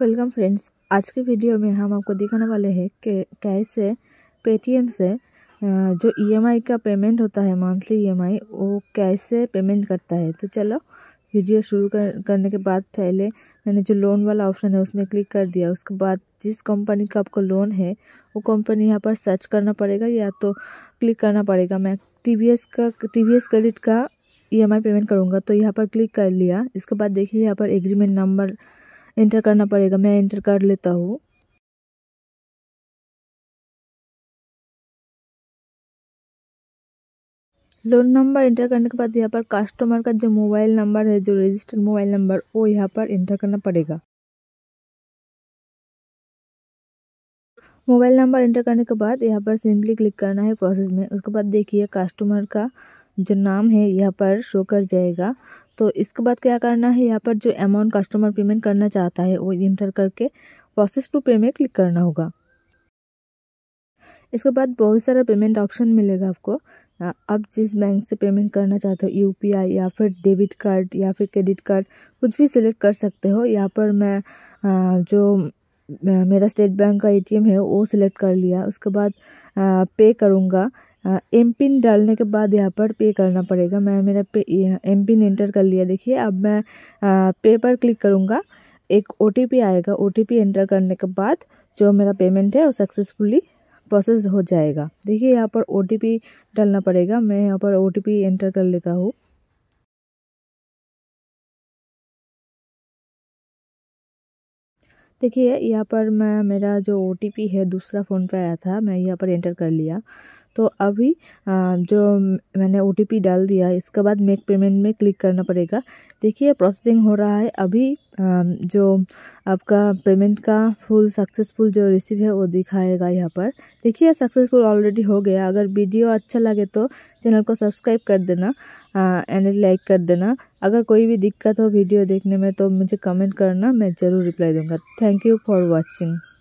welcome friends आज के video में हम आपको दिखाने वाले हैं कि कैसे पेटीएम से जो ईएमआई e का पेमेंट होता है मंथली ईएमआई e वो कैसे पेमेंट करता है तो चलो वीडियो शुरू कर, करने के बाद पहले मैंने जो लोन वाला ऑप्शन है उसमें क्लिक कर दिया उसके बाद जिस कंपनी का आपको लोन है वो कंपनी यहाँ पर सर्च करना पड़ेगा या तो क्लिक करना पड़ेगा मैं टी का टी क्रेडिट का ई e पेमेंट करूँगा तो यहाँ पर क्लिक कर लिया इसके बाद देखिए यहाँ पर एग्रीमेंट नंबर इंटर करना पड़ेगा मैं इंटर कर लेता हूँ लोन नंबर इंटर करने के बाद यहाँ पर कस्टमर का जो मोबाइल नंबर है जो रजिस्टर्ड मोबाइल नंबर वो यहाँ पर इंटर करना पड़ेगा मोबाइल नंबर इंटर करने के बाद यहाँ पर सिंपली क्लिक करना है प्रोसेस में उसके बाद देखिए कस्टमर का जो नाम है यहाँ पर शो कर जाएगा तो इसके बाद क्या करना है यहाँ पर जो अमाउंट कस्टमर पेमेंट करना चाहता है वो इंटर करके प्रोसेस टू पे में क्लिक करना होगा इसके बाद बहुत सारा पेमेंट ऑप्शन मिलेगा आपको आप जिस बैंक से पेमेंट करना चाहते हो यूपीआई या फिर डेबिट कार्ड या फिर क्रेडिट कार्ड कुछ भी सिलेक्ट कर सकते हो यहाँ पर मैं जो मेरा स्टेट बैंक का एटीएम है वो सिलेक्ट कर लिया उसके बाद पे करूँगा एम पिन डालने के बाद यहाँ पर पे करना पड़ेगा मैं मेरा पे एम पिन एंटर कर लिया देखिए अब मैं पे पर क्लिक करूँगा एक ओ आएगा ओ एंटर करने के बाद जो मेरा पेमेंट है वो सक्सेसफुली प्रोसेस हो जाएगा देखिए यहाँ पर ओ डालना पड़ेगा मैं यहाँ पर ओ एंटर कर लेता हूँ देखिए यहाँ पर मैं मेरा जो ओ है दूसरा फ़ोन पे आया था मैं यहाँ पर एंटर कर लिया तो अभी जो मैंने ओ डाल दिया इसके बाद मेक पेमेंट में क्लिक करना पड़ेगा देखिए प्रोसेसिंग हो रहा है अभी जो आपका पेमेंट का फुल सक्सेसफुल जो रिसीव है वो दिखाएगा यहाँ पर देखिए सक्सेसफुल ऑलरेडी हो गया अगर वीडियो अच्छा लगे तो चैनल को सब्सक्राइब कर देना एंड लाइक कर देना अगर कोई भी दिक्कत हो वीडियो देखने में तो मुझे कमेंट करना मैं ज़रूर रिप्लाई दूँगा थैंक यू फॉर वॉचिंग